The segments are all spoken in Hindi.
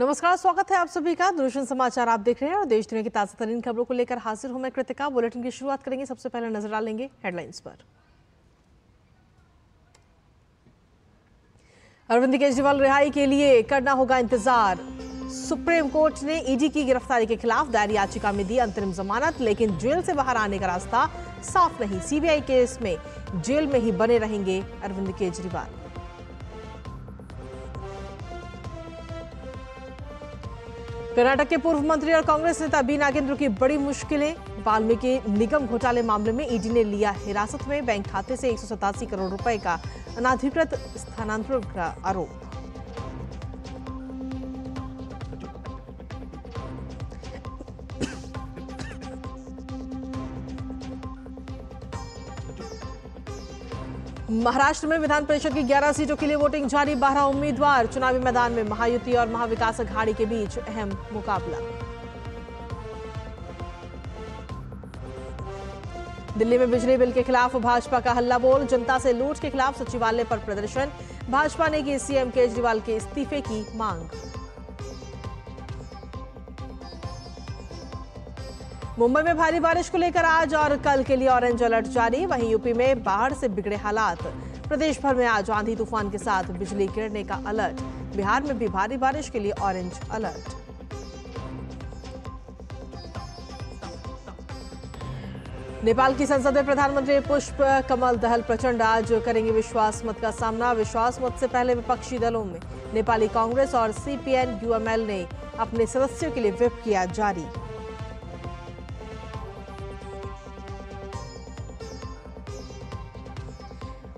नमस्कार स्वागत है आप सभी का दूरदर्शन समाचार आप देख रहे हैं और देश दुनिया की ताजा तरीन खबरों को लेकर हाजिर हूं मैं कृतिका बुलेटिन की शुरुआत करेंगे सबसे पहले नजर डालेंगे हेडलाइंस पर अरविंद केजरीवाल रिहाई के लिए करना होगा इंतजार सुप्रीम कोर्ट ने ईडी की गिरफ्तारी के खिलाफ दायर याचिका में दी अंतरिम जमानत लेकिन जेल से बाहर आने का रास्ता साफ नहीं सीबीआई केस में जेल में ही बने रहेंगे अरविंद केजरीवाल कर्नाटक के पूर्व मंत्री और कांग्रेस नेता बी नागेंद्र की बड़ी मुश्किलें वाल्मीकि निगम घोटाले मामले में ईडी ने लिया हिरासत में बैंक खाते से एक करोड़ रुपए का अनाधिकृत स्थानांतरण का आरोप महाराष्ट्र में विधान परिषद की 11 सीटों के लिए वोटिंग जारी 12 उम्मीदवार चुनावी मैदान में महायुति और महाविकास अघाड़ी के बीच अहम मुकाबला दिल्ली में बिजली बिल के खिलाफ भाजपा का हल्ला बोल जनता से लूट के खिलाफ सचिवालय पर प्रदर्शन भाजपा ने की सीएम केजरीवाल के इस्तीफे की मांग मुंबई में भारी बारिश को लेकर आज और कल के लिए ऑरेंज अलर्ट जारी वहीं यूपी में बाढ़ से बिगड़े हालात प्रदेश भर में आज आंधी तूफान के साथ बिजली गिरने का अलर्ट बिहार में भी भारी बारिश के लिए ऑरेंज अलर्ट नेपाल की संसद में प्रधानमंत्री पुष्प कमल दहल प्रचंड आज करेंगे विश्वास मत का सामना विश्वास मत से पहले विपक्षी दलों में नेपाली कांग्रेस और सीपीएन यूएमएल ने अपने सदस्यों के लिए विप किया जारी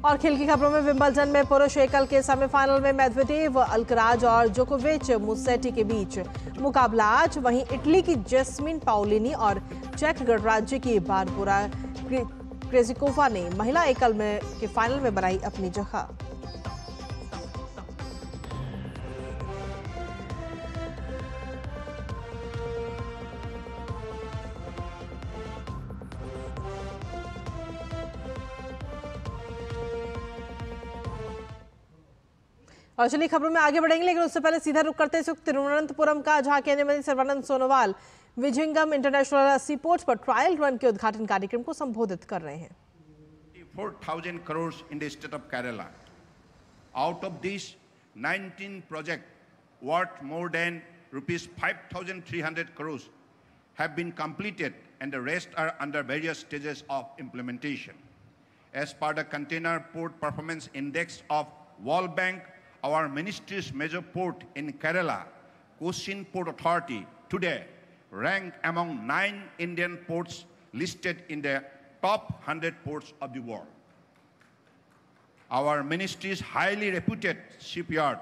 और खेल की खबरों में विंबलडन में पुरुष एकल के सेमीफाइनल में मेदवेडेव अलकराज और जोकोविच मुसेटी के बीच मुकाबला आज वहीं इटली की जेस्मिन पाउलिनी और चेक गणराज्य की बारपुरा क्रेजिकोवा ने महिला एकल में के फाइनल में बनाई अपनी जगह और चलिए खबरों में आगे बढ़ेंगे लेकिन उससे पहले सीधा रुक करते हैं तिरुवनंतपुरम का जहां केंद्रीय मंत्री सर्वानंद सोनोवाल विजिंगम इंटरनेशनल सीपोर्ट पर ट्रायल रन के उद्घाटन कार्यक्रम को संबोधित कर रहे हैं four thousand crore in the state of Kerala out of this 19 project worth more than rupees five thousand three hundred crore have been completed and the rest are under various stages of implementation as per the container port performance index of World Bank our ministry's major port in Kerala, Cochin Port Authority, today ranked among nine Indian ports listed in the top 100 ports of the world. Our ministry's highly reputed shipyard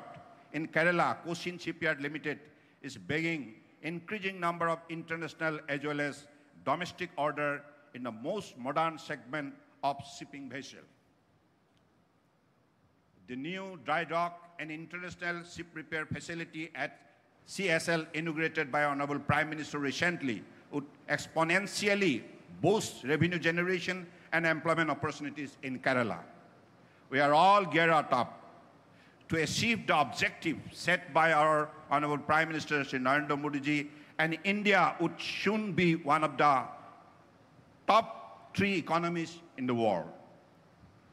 in Kerala, Cochin Shipyard Limited, is begging increasing number of international as well as domestic order in the most modern segment of shipping vessel the new dry dock and international ship repair facility at CSL inaugurated by Honorable Prime Minister recently would exponentially boost revenue generation and employment opportunities in Kerala. We are all geared up to achieve the objective set by our Honorable Prime Minister Sri Narendra Modi and India would soon be one of the top three economies in the world.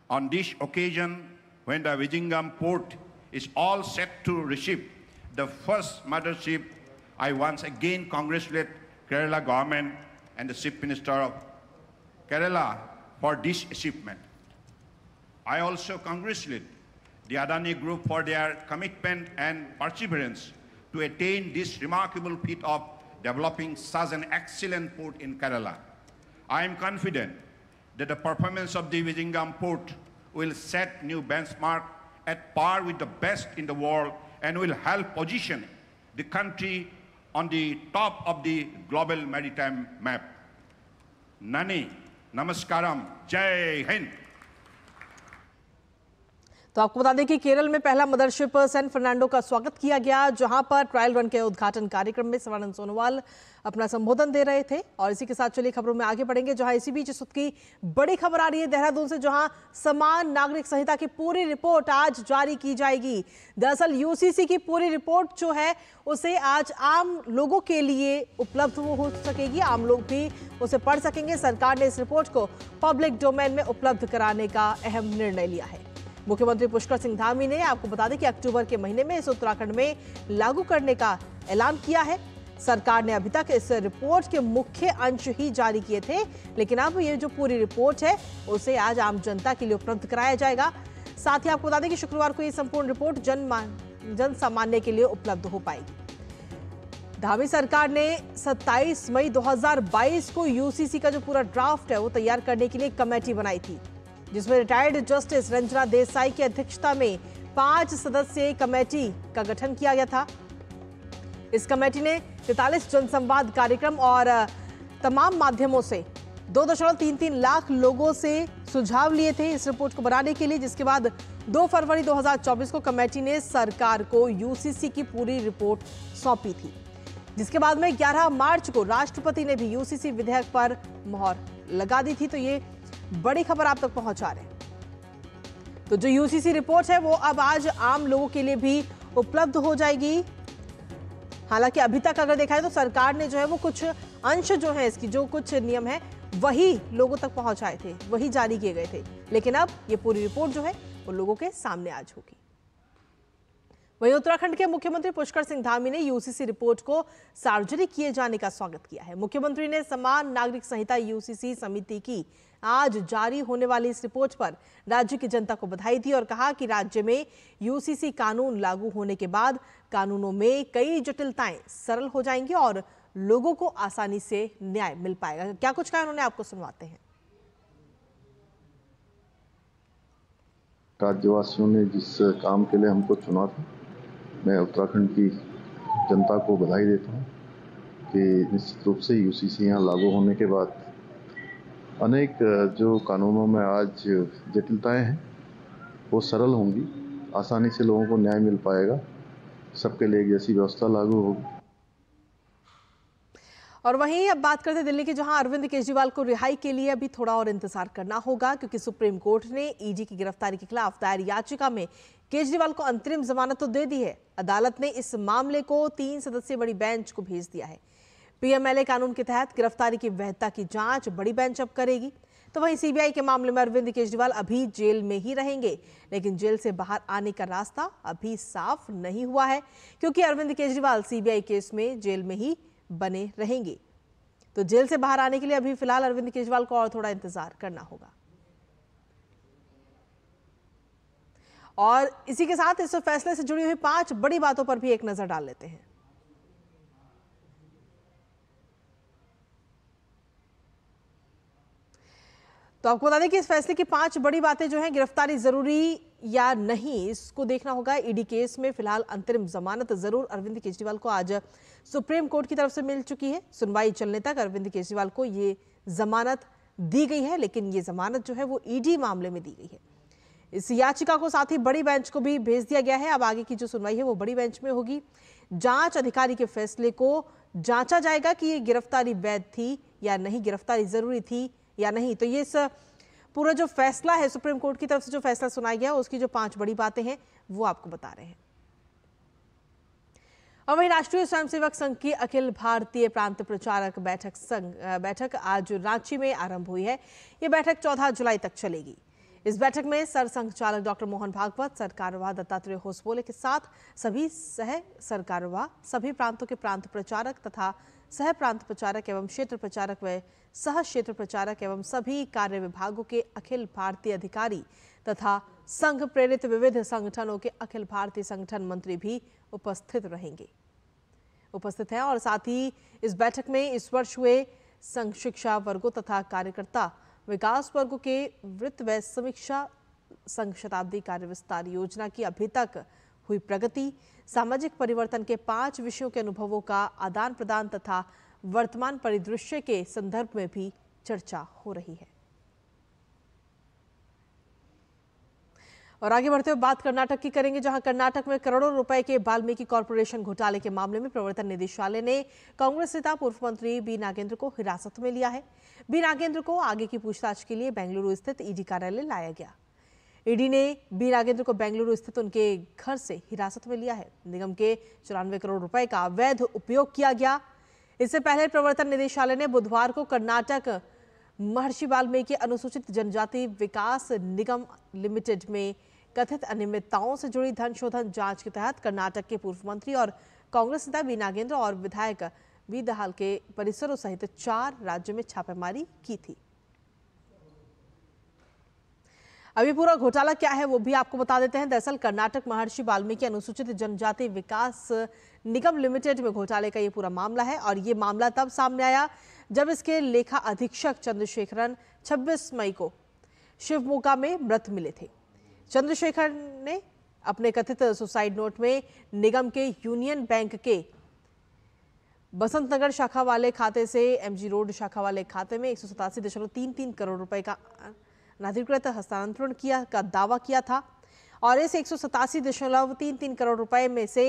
On this occasion, when the Vijingam port is all set to receive the first mothership, I once again congratulate Kerala government and the ship minister of Kerala for this achievement. I also congratulate the Adani group for their commitment and perseverance to attain this remarkable feat of developing such an excellent port in Kerala. I am confident that the performance of the Vijingam port will set new benchmark at par with the best in the world and will help position the country on the top of the global maritime map. Nani, Namaskaram, Jai Hind. तो आपको बता दें कि केरल में पहला मदरशिप सैन फर्नांडो का स्वागत किया गया जहां पर ट्रायल रन के उद्घाटन कार्यक्रम में सर्वानंद सोनोवाल अपना संबोधन दे रहे थे और इसी के साथ चलिए खबरों में आगे बढ़ेंगे जहां इसी बीच इस की बड़ी खबर आ रही है देहरादून से जहां समान नागरिक संहिता की पूरी रिपोर्ट आज जारी की जाएगी दरअसल यूसीसी की पूरी रिपोर्ट जो है उसे आज आम लोगों के लिए उपलब्ध हो सकेगी आम लोग भी उसे पढ़ सकेंगे सरकार ने इस रिपोर्ट को पब्लिक डोमेन में उपलब्ध कराने का अहम निर्णय लिया है मुख्यमंत्री पुष्कर सिंह धामी ने आपको बता दें कि अक्टूबर के महीने में इस उत्तराखंड में लागू करने का ऐलान किया है सरकार ने अभी तक इस रिपोर्ट के मुख्य अंश ही जारी किए थे लेकिन अब ये जो पूरी रिपोर्ट है उसे आज आम जनता के लिए उपलब्ध कराया जाएगा साथ ही आपको बता दें कि शुक्रवार को ये संपूर्ण रिपोर्ट जन जन सामान्य के लिए उपलब्ध हो पाएगी धामी सरकार ने 27 मई 2022 को यूसीसी का जो पूरा ड्राफ्ट है वो तैयार करने के लिए कमेटी बनाई थी जिसमें रिटायर्ड जस्टिस रंजना देसाई की अध्यक्षता में पांच सदस्यीय कमेटी का गठन किया गया था इस कमेटी ने तैतालीस जनसंवाद कार्यक्रम और तमाम माध्यमों से दो दशमलव तीन तीन लाख लोगों से सुझाव लिए थे इस रिपोर्ट को बनाने के लिए जिसके बाद 2 फरवरी 2024 को कमेटी ने सरकार को यूसीसी की पूरी रिपोर्ट सौंपी थी जिसके बाद में 11 मार्च को राष्ट्रपति ने भी यूसीसी विधेयक पर मोहर लगा दी थी तो ये बड़ी खबर आप तक पहुंचा रहे हैं तो जो यूसीसी रिपोर्ट है वो अब आज आम लोगों के लिए भी उपलब्ध हो जाएगी हालांकि अभी तक अगर देखा है तो सरकार ने जो है वो कुछ अंश जो है इसकी जो कुछ नियम है वही लोगों तक पहुंचाए थे वही जारी किए गए थे लेकिन अब ये पूरी रिपोर्ट जो है वो लोगों के सामने आज होगी वहीं उत्तराखंड के मुख्यमंत्री पुष्कर सिंह धामी ने यूसीसी रिपोर्ट को सार्वजनिक किए जाने का स्वागत किया है मुख्यमंत्री ने समान नागरिक संहिता यूसीसी समिति की आज जारी होने वाली इस रिपोर्ट पर राज्य की जनता को बधाई दी और कहा कि राज्य में यूसीसी कानून लागू होने के बाद कानूनों में कई जटिलताएं सरल हो जाएंगी और लोगों को आसानी से न्याय मिल पाएगा क्या कुछ कहा उन्होंने आपको सुनवाते हैं राज्यवासियों ने जिस काम के लिए हमको चुना था मैं उत्तराखंड की जनता को बधाई देता हूँ कि निश्चित रूप से यू सी यहाँ लागू होने के बाद अनेक जो कानूनों में आज जटिलताएं हैं वो सरल होंगी आसानी से लोगों को न्याय मिल पाएगा सबके लिए एक जैसी व्यवस्था लागू होगी और वहीं अब बात करते हैं दिल्ली की जहां अरविंद केजरीवाल को रिहाई के लिए अभी थोड़ा और इंतजार करना होगा क्योंकि सुप्रीम कोर्ट ने ईडी e की गिरफ्तारी के खिलाफ दायर याचिका में केजरीवाल को अंतरिम जमानत तो दे दी है अदालत ने इस मामले को तीन सदस्यीय बड़ी बेंच को भेज दिया है पीएमएलए कानून के तहत गिरफ्तारी की वैधता की जांच बड़ी बेंच अब करेगी तो वहीं सीबीआई के मामले में अरविंद केजरीवाल अभी जेल में ही रहेंगे लेकिन जेल से बाहर आने का रास्ता अभी साफ नहीं हुआ है क्योंकि अरविंद केजरीवाल सीबीआई केस में जेल में ही बने रहेंगे तो जेल से बाहर आने के लिए अभी फिलहाल अरविंद केजरीवाल को और थोड़ा इंतजार करना होगा और इसी के साथ इस फैसले से जुड़ी हुई पांच बड़ी बातों पर भी एक नजर डाल लेते हैं तो आपको बता दें कि इस फैसले की पांच बड़ी बातें जो हैं गिरफ्तारी जरूरी या नहीं इसको देखना होगा ईडी केस में फिलहाल अंतरिम जमानत जरूर अरविंद केजरीवाल को आज सुप्रीम कोर्ट की तरफ से मिल चुकी है सुनवाई चलने तक अरविंद केजरीवाल को ये जमानत दी गई है लेकिन ये जमानत जो है वो ईडी मामले में दी गई है इस याचिका को साथ ही बड़ी बेंच को भी भेज दिया गया है अब आगे की जो सुनवाई है वो बड़ी बेंच में होगी जांच अधिकारी के फैसले को जांचा जाएगा कि ये गिरफ्तारी वैध थी या नहीं गिरफ्तारी जरूरी थी या नहीं तो ये इस पूरा जो फैसला है सुप्रीम कोर्ट की तरफ से जो फैसला सुनाया गया उसकी जो पांच बड़ी बातें हैं वो आपको बता रहे हैं और वहीं राष्ट्रीय स्वयंसेवक संघ की अखिल भारतीय प्रांत प्रचारक बैठक संघ बैठक आज रांची में आरंभ हुई है ये बैठक 14 जुलाई तक चलेगी इस बैठक में सरसंघ चालक डॉक्टर मोहन भागवत सरकारवा दत्तात्रेय होसबोले के साथ सभी सह सरकारवा सभी प्रांतों के प्रांत प्रचारक तथा सह प्रांत प्रचारक एवं क्षेत्र प्रचारक व सह क्षेत्र प्रचारक एवं सभी कार्य विभागों के अखिल भारतीय अधिकारी तथा संघ प्रेरित विविध संगठनों के अखिल भारतीय संगठन मंत्री भी उपस्थित रहेंगे उपस्थित हैं और साथ ही इस बैठक में इस वर्ष हुए संघ शिक्षा वर्गों तथा कार्यकर्ता विकास वर्ग के वृत्त व समीक्षा संघ शताब्दी कार्य विस्तार योजना की अभी तक हुई प्रगति सामाजिक परिवर्तन के पांच विषयों के अनुभवों का आदान प्रदान तथा वर्तमान परिदृश्य के संदर्भ में भी चर्चा हो रही है और आगे बढ़ते हुए बात कर्नाटक की करेंगे जहां कर्नाटक में करोड़ों रुपए के वाल्मीकि कॉरपोरेशन घोटाले के मामले में प्रवर्तन निदेशालय ने कांग्रेस नेता पूर्व मंत्री बी नागेंद्र को हिरासत में लिया है बी नागेंद्र को आगे की पूछताछ के लिए बेंगलुरु स्थित ईडी कार्यालय लाया गया ईडी ने बी नागेंद्र को बेंगलुरु स्थित उनके घर से हिरासत में लिया है निगम के चौरानवे करोड़ रुपए का अवैध उपयोग किया गया इससे पहले प्रवर्तन निदेशालय ने बुधवार को कर्नाटक महर्षि वाल्मीकि अनुसूचित जनजाति विकास निगम लिमिटेड में कथित अनियमितताओं से जुड़ी धन शोधन जांच के तहत कर्नाटक के पूर्व मंत्री और कांग्रेस नेता वी नागेंद्र और विधायक वी दहाल के परिसरों सहित चार राज्यों में छापेमारी की थी अभी पूरा घोटाला क्या है वो भी आपको बता देते हैं दरअसल कर्नाटक महर्षि वाल्मीकि अनुसूचित जनजाति विकास निगम लिमिटेड में घोटाले का ये पूरा मामला है और ये मामला तब सामने आया जब इसके लेखा अधीक्षक चंद्रशेखरन 26 मई को शिवमोगा में मृत मिले थे चंद्रशेखर ने अपने कथित सुसाइड नोट में निगम के यूनियन बैंक के बसंत नगर शाखा वाले खाते से एमजी रोड शाखा वाले खाते में एक दशमलव तीन तीन करोड़ रुपए का अनाधिकृत हस्तांतरण किया का दावा किया था और इस एक दशमलव तीन तीन करोड़ रुपए में से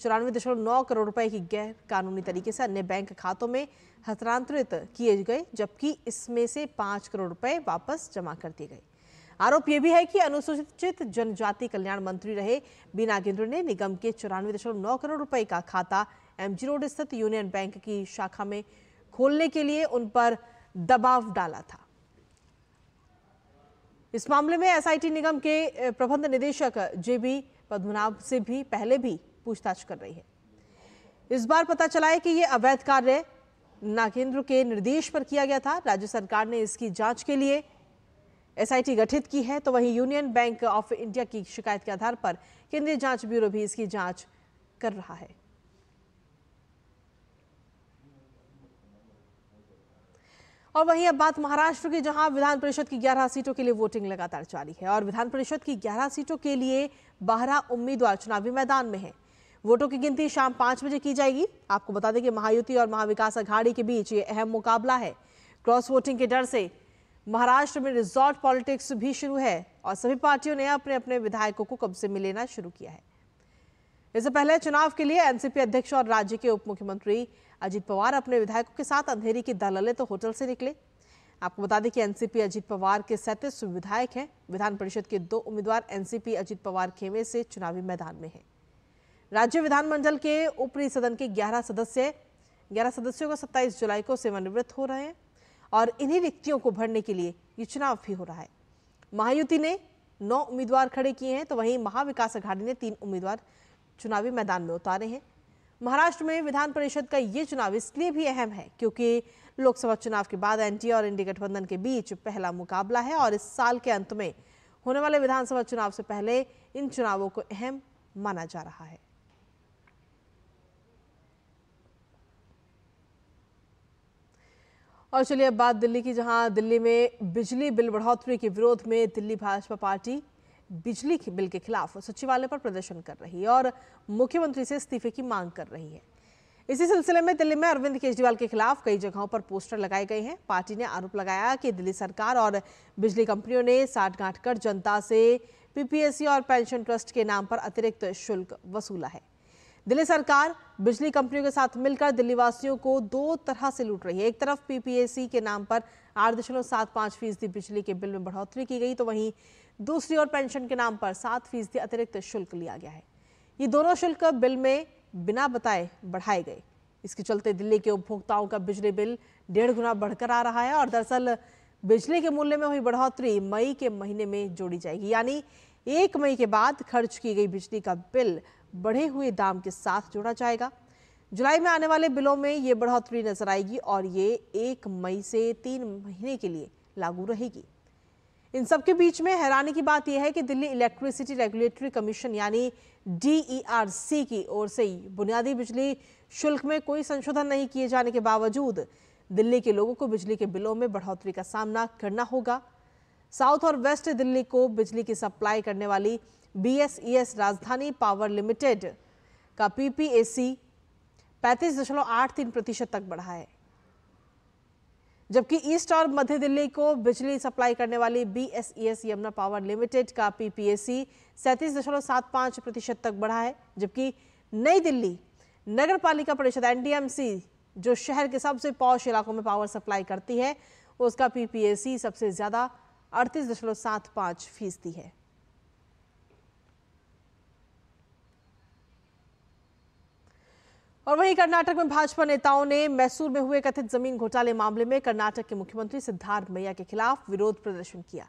चौरानवे दशमलव नौ करोड़ रुपए की गैर कानूनी तरीके से अन्य बैंक खातों में हस्तांतरित किए गए जबकि इसमें से पाँच करोड़ रुपए वापस जमा कर दिए गए आरोप यह भी है कि अनुसूचित जनजाति कल्याण मंत्री रहे बीना गेंद्र ने निगम के चौरानवे करोड़ रुपए का खाता एमजी रोड स्थित यूनियन बैंक की शाखा में खोलने के लिए उन पर दबाव डाला था इस मामले में एसआईटी निगम के प्रबंध निदेशक जेबी पद्मनाभ से भी पहले भी पूछताछ कर रही है इस बार पता चला है कि यह अवैध कार्य नागेंद्र के निर्देश पर किया गया था राज्य सरकार ने इसकी जांच के लिए एसआईटी गठित की है तो वहीं यूनियन बैंक ऑफ इंडिया की शिकायत के आधार पर केंद्रीय जांच ब्यूरो भी इसकी जांच कर रहा है और वहीं अब बात महाराष्ट्र की जहां विधान परिषद की 11 सीटों के लिए वोटिंग लगातार जारी है और विधान परिषद की 11 सीटों के लिए 12 उम्मीदवार चुनावी मैदान में हैं वोटों की गिनती शाम पांच बजे की जाएगी आपको बता दें कि महायुति और महाविकास अघाड़ी के बीच ये अहम मुकाबला है क्रॉस वोटिंग के डर से महाराष्ट्र में रिजॉर्ट पॉलिटिक्स भी शुरू है और सभी पार्टियों ने अपने अपने विधायकों को कब्जे में लेना शुरू किया है इससे पहले चुनाव के लिए एनसीपी अध्यक्ष और राज्य के उप मुख्यमंत्री अजीत पवार अपने विधायकों के साथ अंधेरी की दलले तो होटल से निकले आपको बता दें कि एनसीपी अजीत पवार के सैंतीस विधायक हैं विधान परिषद के दो उम्मीदवार एनसीपी अजीत पवार खेमे से चुनावी मैदान में हैं राज्य विधानमंडल के ऊपरी सदन के ग्यारह सदस्य ग्यारह सदस्यों को सत्ताईस जुलाई को सेवानिवृत्त हो रहे हैं और इन्हीं रिक्तियों को भरने के लिए ये चुनाव भी हो रहा है महायुति ने नौ उम्मीदवार खड़े किए हैं तो वहीं महाविकास अघाड़ी ने तीन उम्मीदवार चुनावी मैदान में उतारे हैं महाराष्ट्र में विधान परिषद का ये चुनाव इसलिए भी अहम है क्योंकि लोकसभा चुनाव के बाद एनडीए और इंडी गठबंधन के बीच पहला मुकाबला है और इस साल के अंत में होने वाले विधानसभा चुनाव से पहले इन चुनावों को अहम माना जा रहा है और चलिए अब बात दिल्ली की जहां दिल्ली में बिजली बिल बढ़ोतरी के विरोध में दिल्ली भाजपा पार्टी बिजली के बिल के खिलाफ सचिवालय पर प्रदर्शन कर रही है और मुख्यमंत्री से इस्तीफे की मांग कर रही है इसी सिलसिले में दिल्ली में अरविंद केजरीवाल के खिलाफ कई जगहों पर पोस्टर लगाए गए हैं पार्टी ने आरोप लगाया कि दिल्ली सरकार और बिजली कंपनियों ने गांठ कर जनता से पीपीएससी और पेंशन ट्रस्ट के नाम पर अतिरिक्त शुल्क वसूला है दिल्ली सरकार बिजली कंपनियों के साथ मिलकर दिल्ली वासियों को दो तरह से लूट रही है एक तरफ पीपीएसी के नाम पर आठ दशमलव सात पाँच फीसदी बिजली के बिल में बढ़ोतरी की गई तो वहीं दूसरी ओर पेंशन के नाम पर सात फीसदी अतिरिक्त शुल्क लिया गया है ये दोनों शुल्क बिल में बिना बताए बढ़ाए गए इसके चलते दिल्ली के उपभोक्ताओं का बिजली बिल डेढ़ गुना बढ़कर आ रहा है और दरअसल बिजली के मूल्य में हुई बढ़ोतरी मई के महीने में जोड़ी जाएगी यानी एक मई के बाद खर्च की गई बिजली का बिल बढ़े हुए दाम के साथ जोड़ा जाएगा जुलाई में आने वाले बिलों में ये बढ़ोतरी नजर आएगी और ये एक मई से तीन महीने के लिए लागू रहेगी इन सबके बीच में हैरानी की बात यह है कि दिल्ली इलेक्ट्रिसिटी रेगुलेटरी कमीशन यानी डीईआरसी e की ओर से ही बुनियादी बिजली शुल्क में कोई संशोधन नहीं किए जाने के बावजूद दिल्ली के लोगों को बिजली के बिलों में बढ़ोतरी का सामना करना होगा साउथ और वेस्ट दिल्ली को बिजली की सप्लाई करने वाली बी राजधानी पावर लिमिटेड का पीपीएसी पैंतीस दशमलव आठ तीन प्रतिशत तक बढ़ा है जबकि ईस्ट और मध्य दिल्ली को बिजली सप्लाई करने वाली एस यमुना पावर लिमिटेड का पीपीएसी सैंतीस दशमलव सात पाँच प्रतिशत तक बढ़ा है जबकि नई दिल्ली नगर पालिका परिषद एनडीएमसी जो शहर के सबसे पौष इलाकों में पावर सप्लाई करती है उसका पीपीएसी सबसे ज़्यादा अड़तीस दशमलव सात पाँच फीसदी है और वहीं कर्नाटक में भाजपा नेताओं ने मैसूर में हुए कथित जमीन घोटाले मामले में कर्नाटक के मुख्यमंत्री सिद्धार्थ मैया के खिलाफ विरोध प्रदर्शन किया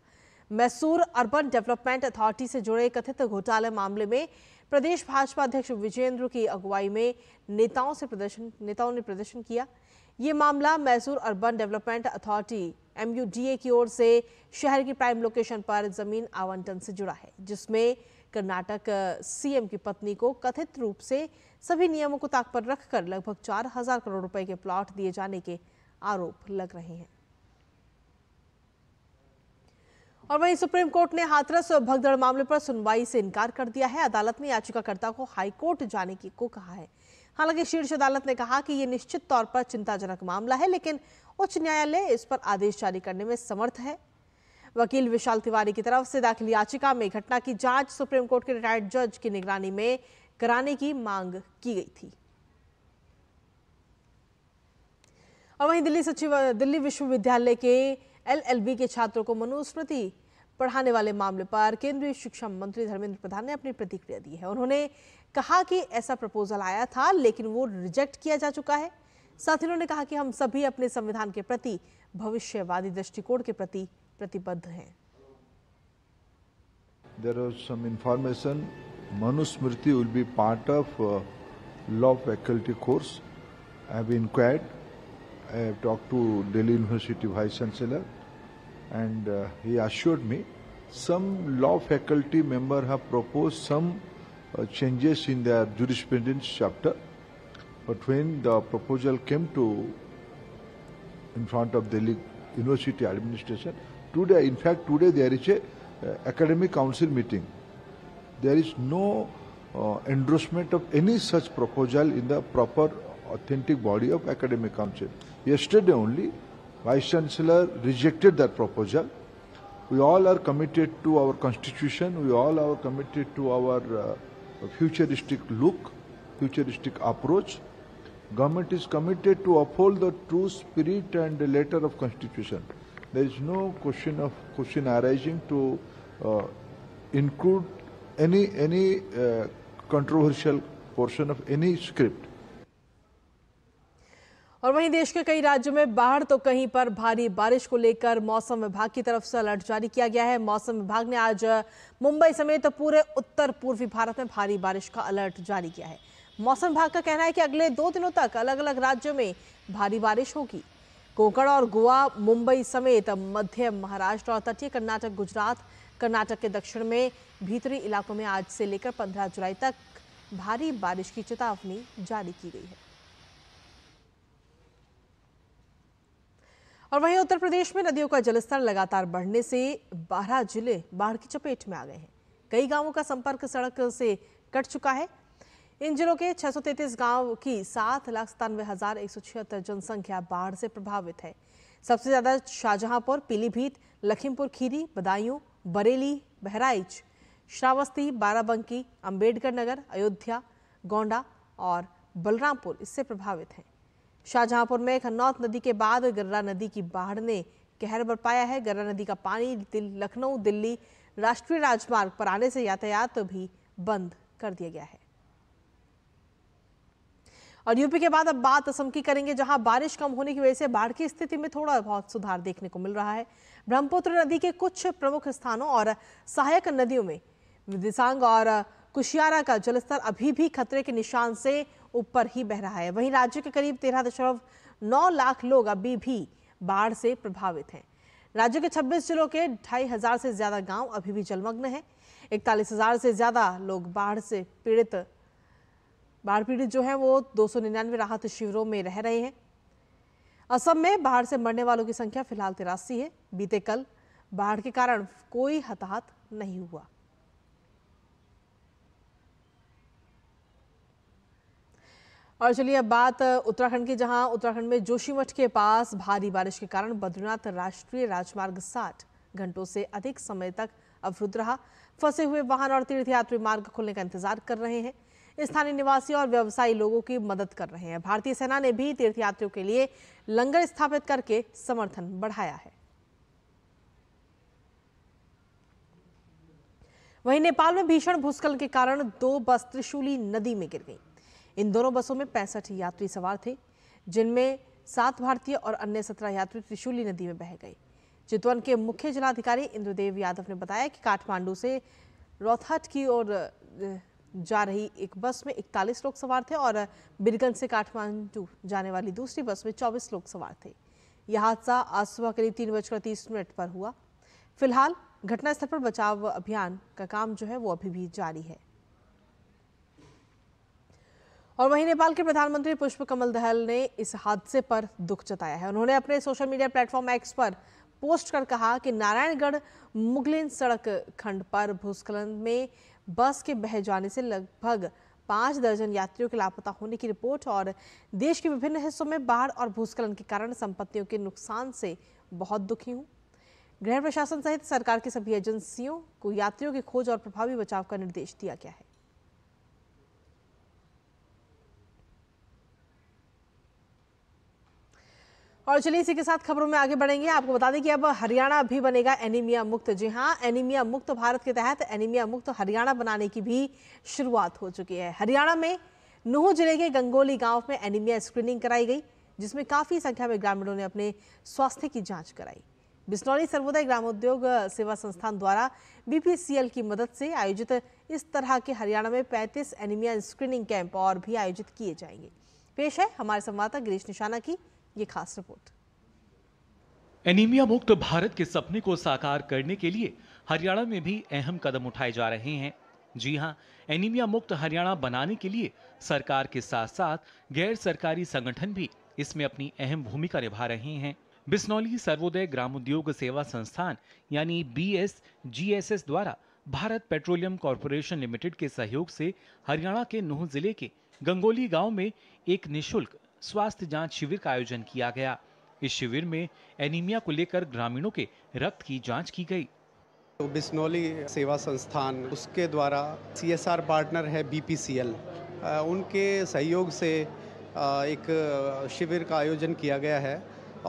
मैसूर अर्बन डेवलपमेंट अथॉरिटी से जुड़े कथित घोटाले मामले में प्रदेश भाजपा अध्यक्ष विजेंद्र की अगुवाई में नेताओं से प्रदर्शन नेताओं ने प्रदर्शन किया ये मामला Mysore urban development authority MUDA की ओर से शहर की प्राइम लोकेशन पर जमीन आवंटन से जुड़ा है जिसमें कर्नाटक सीएम की पत्नी को कथित रूप से सभी नियमों को ताक पर रखकर लगभग चार हजार करोड़ रुपए के प्लॉट दिए जाने के आरोप लग रहे हैं और वहीं सुप्रीम कोर्ट ने हाथरस भगदड़ मामले पर सुनवाई से इनकार कर दिया है अदालत ने याचिकाकर्ता को हाईकोर्ट जाने की को कहा है हालांकि शीर्ष अदालत ने कहा कि यह निश्चित तौर पर चिंताजनक मामला है लेकिन उच्च न्यायालय इस पर आदेश जारी करने में समर्थ है वकील विशाल तिवारी की तरफ से दाखिल याचिका में घटना की जांच सुप्रीम कोर्ट के रिटायर्ड जज की निगरानी में कराने की मांग की गई थी और वहीं दिल्ली सचिव दिल्ली विश्वविद्यालय के एलएलबी के छात्रों को मनुस्मृति पढ़ाने वाले मामले पर केंद्रीय शिक्षा मंत्री धर्मेंद्र प्रधान ने अपनी प्रतिक्रिया दी है उन्होंने कहा कि ऐसा प्रपोजल आया था लेकिन वो रिजेक्ट किया जा चुका है साथ ही उन्होंने कहा कि हम सभी अपने संविधान के प्रति भविष्यवादी दृष्टिकोण के प्रति प्रतिबद्ध हैं there are some information Manusmriti will be part of law faculty course I be inquired I have talk to Delhi university vice chancellor and he assured me some law faculty member have propose some changes in the jurisprudence chapter but when the proposal came to in front of Delhi university administration Today, in fact, today there is a uh, academic council meeting. There is no uh, endorsement of any such proposal in the proper authentic body of academic council. Yesterday only, Vice Chancellor rejected that proposal. We all are committed to our constitution. We all are committed to our uh, futuristic look, futuristic approach. Government is committed to uphold the true spirit and letter of constitution. there is no question of question arising to uh, include any any uh, controversial portion of any script. और वहीं देश के कई राज्यों में बाढ़ तो कहीं पर भारी बारिश को लेकर मौसम विभाग की तरफ से अलर्ट जारी किया गया है मौसम विभाग ने आज मुंबई समेत तो पूरे उत्तर पूर्वी भारत में भारी बारिश का अलर्ट जारी किया है मौसम विभाग का कहना है कि अगले दो दिनों तक अलग अलग राज्यों में भारी बारिश होगी कोकण और गोवा मुंबई समेत मध्य महाराष्ट्र और तटीय कर्नाटक गुजरात कर्नाटक के दक्षिण में भीतरी इलाकों में आज से लेकर 15 जुलाई तक भारी बारिश की चेतावनी जारी की गई है और वहीं उत्तर प्रदेश में नदियों का जलस्तर लगातार बढ़ने से 12 जिले बाढ़ की चपेट में आ गए हैं कई गांवों का संपर्क सड़क से कट चुका है इन जिलों के 633 गांव की सात लाख सतानवे हजार एक सौ छिहत्तर जनसंख्या बाढ़ से प्रभावित है सबसे ज्यादा शाहजहांपुर पीलीभीत लखीमपुर खीरी बदायूं बरेली बहराइच श्रावस्ती बाराबंकी अंबेडकर नगर अयोध्या गोंडा और बलरामपुर इससे प्रभावित हैं शाहजहांपुर में खन्नौत नदी के बाद गर्रा नदी की बाढ़ ने कहर बरपाया है गर्रा नदी का पानी दिल, लखनऊ दिल्ली राष्ट्रीय राजमार्ग पर आने से यातायात तो भी बंद कर दिया गया है और यूपी के बाद अब बात असम की करेंगे जहां बारिश कम होने की वजह से बाढ़ की स्थिति में थोड़ा बहुत सुधार देखने को मिल रहा है ब्रह्मपुत्र नदी के कुछ प्रमुख स्थानों और सहायक नदियों में दिसांग और कुशियारा का जलस्तर अभी भी खतरे के निशान से ऊपर ही बह रहा है वहीं राज्य के करीब तेरह दशमलव नौ लाख लोग अभी भी बाढ़ से प्रभावित हैं राज्य के 26 जिलों के ढाई हजार से ज्यादा गांव अभी भी जलमग्न हैं इकतालीस हजार से ज्यादा लोग बाढ़ से पीड़ित बाढ़ पीड़ित जो है वो 299 राहत शिविरों में रह रहे हैं असम में बाढ़ से मरने वालों की संख्या फिलहाल तिरासी है बीते कल बाढ़ के कारण कोई हताहत नहीं हुआ और चलिए अब बात उत्तराखंड की जहां उत्तराखंड में जोशीमठ के पास भारी बारिश के कारण बद्रीनाथ राष्ट्रीय राजमार्ग साठ घंटों से अधिक समय तक अवरुद्ध रहा फंसे हुए वाहन और तीर्थयात्री मार्ग खोलने का इंतजार कर रहे हैं स्थानीय निवासी और व्यवसायी लोगों की मदद कर रहे हैं भारतीय सेना ने भी तीर्थयात्रियों के लिए लंगर स्थापित करके समर्थन बढ़ाया है वहीं नेपाल में भीषण भूस्खलन के कारण दो बस त्रिशूली नदी में गिर गई इन दोनों बसों में पैंसठ यात्री सवार थे जिनमें सात भारतीय और अन्य सत्रह यात्री त्रिशूली नदी में बह गए चितवन के मुख्य जिलाधिकारी इंद्रदेव यादव ने बताया कि काठमांडू से रोथहट की ओर जा रही एक बस में 41 लोग सवार थे और बिरगंज से काठमांडू जाने वाली दूसरी बस में 24 लोग सवार थे यह हादसा आज सुबह करीब तीन बजकर तीस मिनट पर हुआ फिलहाल घटनास्थल पर बचाव अभियान का काम जो है वो अभी भी जारी है और वहीं नेपाल के प्रधानमंत्री पुष्प कमल दहल ने इस हादसे पर दुख जताया है उन्होंने अपने सोशल मीडिया प्लेटफॉर्म एक्स पर पोस्ट कर कहा कि नारायणगढ़ मुगलिन सड़क खंड पर भूस्खलन में बस के बह जाने से लगभग पाँच दर्जन यात्रियों के लापता होने की रिपोर्ट और देश के विभिन्न हिस्सों में बाढ़ और भूस्खलन के कारण संपत्तियों के नुकसान से बहुत दुखी हूँ गृह प्रशासन सहित सरकार की सभी एजेंसियों को यात्रियों की खोज और प्रभावी बचाव का निर्देश दिया गया है और चलिए इसी के साथ खबरों में आगे बढ़ेंगे आपको बता दें कि अब हरियाणा भी बनेगा एनीमिया मुक्त जी हाँ एनीमिया मुक्त भारत के तहत एनीमिया मुक्त हरियाणा बनाने की भी शुरुआत हो चुकी है हरियाणा में नूह जिले के गंगोली गांव में एनीमिया स्क्रीनिंग कराई गई जिसमें काफी संख्या में ग्रामीणों ने अपने स्वास्थ्य की जाँच कराई बिस्नौली सर्वोदय ग्रामोद्योग सेवा संस्थान द्वारा बीपीसीएल की मदद से आयोजित इस तरह के हरियाणा में पैंतीस एनीमिया स्क्रीनिंग कैंप और भी आयोजित किए जाएंगे पेश है हमारे संवाददाता गिरीश निशाना की ये खास रिपोर्ट एनीमिया मुक्त भारत के सपने को साकार करने के लिए हरियाणा में भी अहम कदम उठाए जा रहे हैं जी हाँ एनीमिया मुक्त हरियाणा बनाने के लिए सरकार के साथ साथ गैर सरकारी संगठन भी इसमें अपनी अहम भूमिका निभा रहे हैं बिस्नौली सर्वोदय ग्राम उद्योग सेवा संस्थान यानी एस द्वारा भारत पेट्रोलियम कॉरपोरेशन लिमिटेड के सहयोग से हरियाणा के नूह जिले के गंगोली गांव में एक निशुल्क स्वास्थ्य जांच शिविर का आयोजन किया गया इस शिविर में एनीमिया को लेकर ग्रामीणों के रक्त की जांच की गई तो बिस्नौली सेवा संस्थान उसके द्वारा आर पार्टनर है बीपीसीएल उनके सहयोग से एक शिविर का आयोजन किया गया है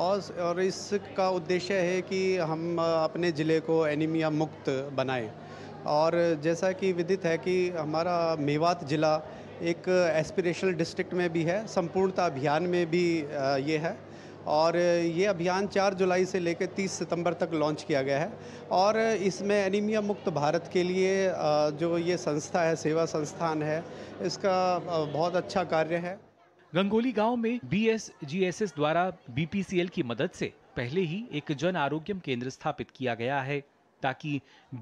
और और इसका उद्देश्य है कि हम अपने ज़िले को एनीमिया मुक्त बनाएं और जैसा कि विदित है कि हमारा मेवात ज़िला एक एस्पिरेशनल डिस्ट्रिक्ट में भी है संपूर्णता अभियान में भी ये है और ये अभियान 4 जुलाई से लेकर 30 सितंबर तक लॉन्च किया गया है और इसमें एनीमिया मुक्त भारत के लिए जो ये संस्था है सेवा संस्थान है इसका बहुत अच्छा कार्य है गंगोली गांव में बी द्वारा बी की मदद से पहले ही एक जन आरोग्यम केंद्र स्थापित किया गया है ताकि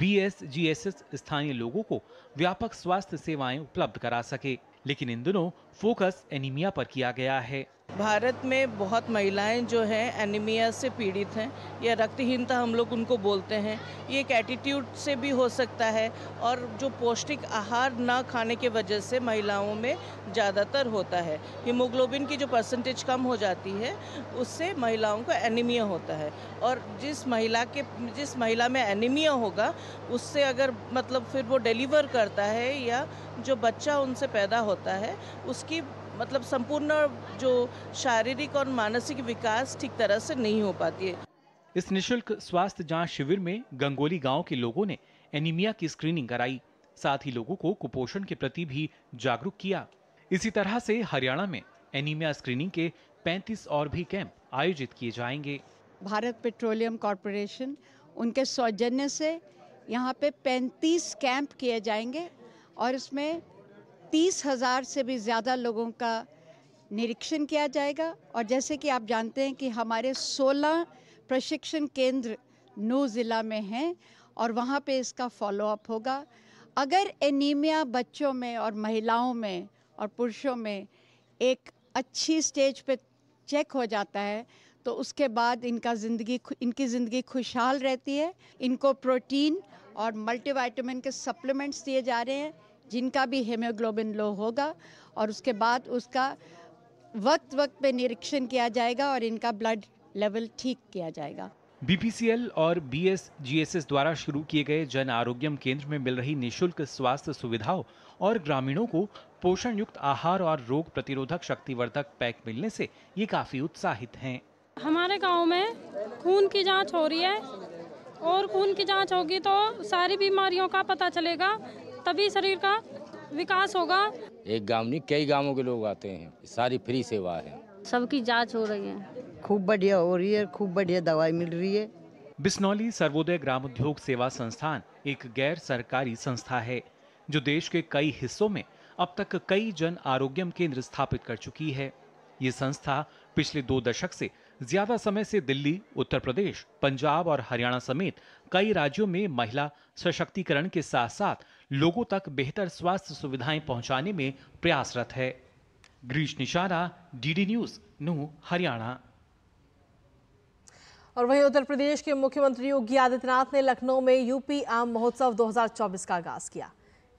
बी स्थानीय लोगों को व्यापक स्वास्थ्य सेवाएं उपलब्ध करा सके लेकिन इन दिनों फोकस एनीमिया पर किया गया है भारत में बहुत महिलाएं जो हैं एनीमिया से पीड़ित हैं या रक्तहीनता हम लोग उनको बोलते हैं ये एक एटीट्यूड से भी हो सकता है और जो पौष्टिक आहार ना खाने के वजह से महिलाओं में ज़्यादातर होता है हीमोग्लोबिन की जो परसेंटेज कम हो जाती है उससे महिलाओं का एनीमिया होता है और जिस महिला के जिस महिला में एनीमिया होगा उससे अगर मतलब फिर वो डिलीवर करता है या जो बच्चा उनसे पैदा होता है उसकी मतलब संपूर्ण जो शारीरिक और मानसिक विकास ठीक तरह से नहीं हो पाती है इस निशुल्क स्वास्थ्य जांच शिविर में गंगोली गांव के लोगों ने एनीमिया की स्क्रीनिंग कराई साथ ही लोगों को कुपोषण के प्रति भी जागरूक किया इसी तरह से हरियाणा में एनीमिया स्क्रीनिंग के 35 और भी कैंप आयोजित किए जाएंगे भारत पेट्रोलियम कॉरपोरेशन उनके सौजन्य से यहाँ पे 35 कैंप किए जाएंगे और इसमें तीस हज़ार से भी ज़्यादा लोगों का निरीक्षण किया जाएगा और जैसे कि आप जानते हैं कि हमारे 16 प्रशिक्षण केंद्र नू ज़िला में हैं और वहाँ पे इसका फॉलोअप होगा अगर एनीमिया बच्चों में और महिलाओं में और पुरुषों में एक अच्छी स्टेज पे चेक हो जाता है तो उसके बाद इनका ज़िंदगी इनकी ज़िंदगी खुशहाल रहती है इनको प्रोटीन और मल्टीवाइटमिन के सप्लीमेंट्स दिए जा रहे हैं जिनका भी हेमोग्लोबिन लो होगा और उसके बाद उसका वक्त वक्त पे निरीक्षण किया जाएगा और इनका ब्लड लेवल ठीक किया जाएगा बीपीसीएल और बीएसजीएसएस द्वारा शुरू किए गए जन आरोग्यम केंद्र में मिल रही निशुल्क स्वास्थ्य सुविधाओं और ग्रामीणों को पोषण युक्त आहार और रोग प्रतिरोधक शक्तिवर्धक पैक मिलने से ये काफी उत्साहित हैं। हमारे गांव में खून की जांच हो रही है और खून की जांच होगी तो सारी बीमारियों का पता चलेगा तभी शरीर का विकास होगा एक गांव नहीं कई गांवों के लोग आते हैं सारी फ्री सेवा है सबकी जांच हो रही है खूब बढ़िया हो रही है खूब बढ़िया दवाई मिल रही है बिस्नौली सर्वोदय ग्राम उद्योग सेवा संस्थान एक गैर सरकारी संस्था है जो देश के कई हिस्सों में अब तक कई जन आरोग्यम केंद्र स्थापित कर चुकी है ये संस्था पिछले दो दशक से ज्यादा समय से दिल्ली उत्तर प्रदेश पंजाब और हरियाणा समेत कई राज्यों में महिला सशक्तिकरण के साथ साथ लोगों तक बेहतर स्वास्थ्य सुविधाएं पहुंचाने में प्रयासरत है ग्रीश निशारा डीडी न्यूज नू हरियाणा और वहीं उत्तर प्रदेश के मुख्यमंत्री योगी आदित्यनाथ ने लखनऊ में यूपी आम महोत्सव 2024 का आगाज किया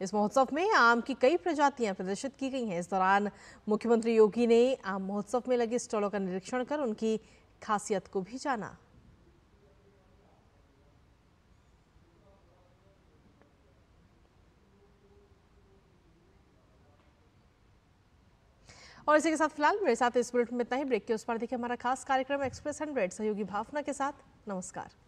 इस महोत्सव में आम की कई प्रजातियां प्रदर्शित की गई हैं इस दौरान मुख्यमंत्री योगी ने आम महोत्सव में लगे स्टॉलों का निरीक्षण कर उनकी खासियत को भी जाना और इसी के साथ फिलहाल मेरे साथ इस बुलेटिन में इतना ही ब्रेक के उस पर देखिए हमारा खास कार्यक्रम एक्सप्रेस हंड्रेड सहयोगी भावना के साथ नमस्कार